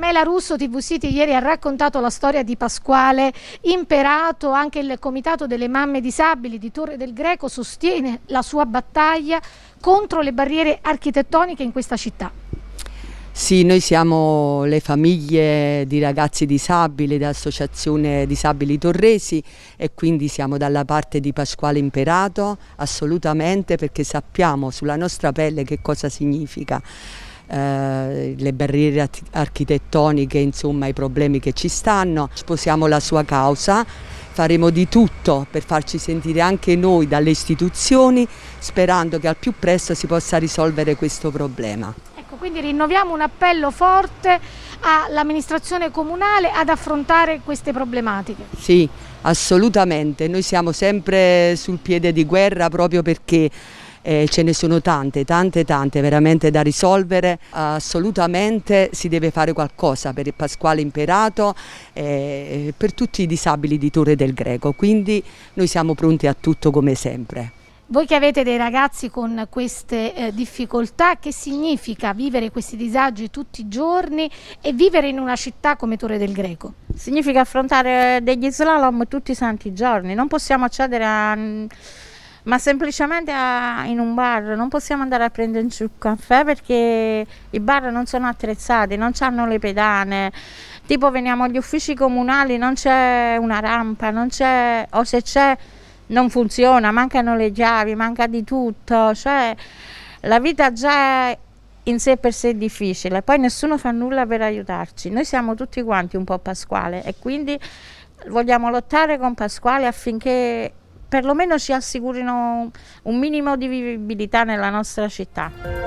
Carmela Russo TV City ieri ha raccontato la storia di Pasquale Imperato, anche il Comitato delle Mamme Disabili di Torre del Greco sostiene la sua battaglia contro le barriere architettoniche in questa città. Sì, noi siamo le famiglie di ragazzi disabili dell'Associazione Disabili Torresi e quindi siamo dalla parte di Pasquale Imperato assolutamente perché sappiamo sulla nostra pelle che cosa significa eh, le barriere architettoniche, insomma i problemi che ci stanno. Sposiamo la sua causa, faremo di tutto per farci sentire anche noi dalle istituzioni sperando che al più presto si possa risolvere questo problema. Ecco, quindi rinnoviamo un appello forte all'amministrazione comunale ad affrontare queste problematiche. Sì, assolutamente, noi siamo sempre sul piede di guerra proprio perché eh, ce ne sono tante, tante, tante, veramente da risolvere. Assolutamente si deve fare qualcosa per il Pasquale Imperato e eh, per tutti i disabili di Torre del Greco, quindi noi siamo pronti a tutto come sempre. Voi che avete dei ragazzi con queste eh, difficoltà, che significa vivere questi disagi tutti i giorni e vivere in una città come Torre del Greco? Significa affrontare eh, degli slalom tutti i santi giorni, non possiamo accedere a mm, ma semplicemente a, in un bar non possiamo andare a prenderci un caffè perché i bar non sono attrezzati, non hanno le pedane. Tipo veniamo agli uffici comunali, non c'è una rampa, non c'è, o se c'è non funziona, mancano le chiavi, manca di tutto. Cioè la vita già è in sé per sé difficile, poi nessuno fa nulla per aiutarci. Noi siamo tutti quanti un po' Pasquale e quindi vogliamo lottare con Pasquale affinché perlomeno ci assicurino un minimo di vivibilità nella nostra città.